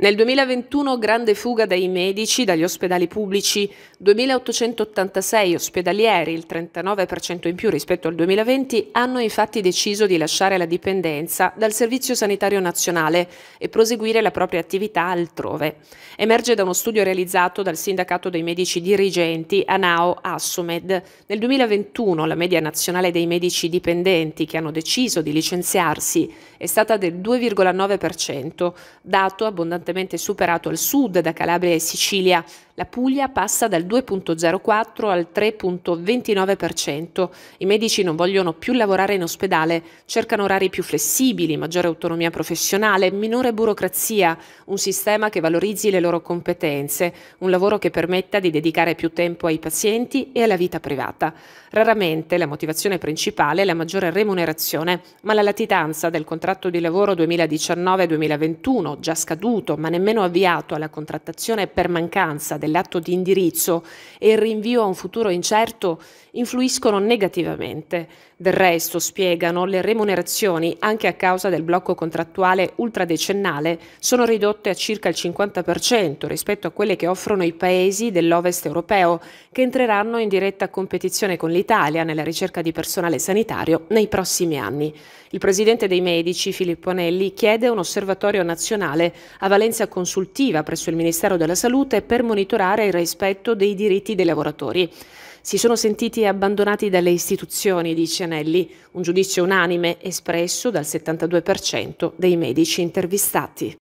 Nel 2021 grande fuga dai medici, dagli ospedali pubblici, 2886 ospedalieri, il 39% in più rispetto al 2020, hanno infatti deciso di lasciare la dipendenza dal Servizio Sanitario Nazionale e proseguire la propria attività altrove. Emerge da uno studio realizzato dal Sindacato dei Medici Dirigenti, ANAO Assomed. Nel 2021 la media nazionale dei medici dipendenti che hanno deciso di licenziarsi è stata del 2,9%, dato abbondantemente fortemente superato al sud da Calabria e Sicilia la Puglia passa dal 2.04 al 3.29%. I medici non vogliono più lavorare in ospedale, cercano orari più flessibili, maggiore autonomia professionale, minore burocrazia, un sistema che valorizzi le loro competenze, un lavoro che permetta di dedicare più tempo ai pazienti e alla vita privata. Raramente la motivazione principale è la maggiore remunerazione, ma la latitanza del contratto di lavoro 2019-2021, già scaduto ma nemmeno avviato alla contrattazione per mancanza del nell'atto di indirizzo e il rinvio a un futuro incerto influiscono negativamente. Del resto, spiegano, le remunerazioni, anche a causa del blocco contrattuale ultradecennale, sono ridotte a circa il 50% rispetto a quelle che offrono i paesi dell'Ovest europeo, che entreranno in diretta competizione con l'Italia nella ricerca di personale sanitario nei prossimi anni. Il presidente dei medici, Filippo Nelli, chiede un osservatorio nazionale a valenza consultiva presso il Ministero della Salute per monitorare monitorare il rispetto dei diritti dei lavoratori. Si sono sentiti abbandonati dalle istituzioni, dice Anelli, un giudizio unanime espresso dal 72% dei medici intervistati.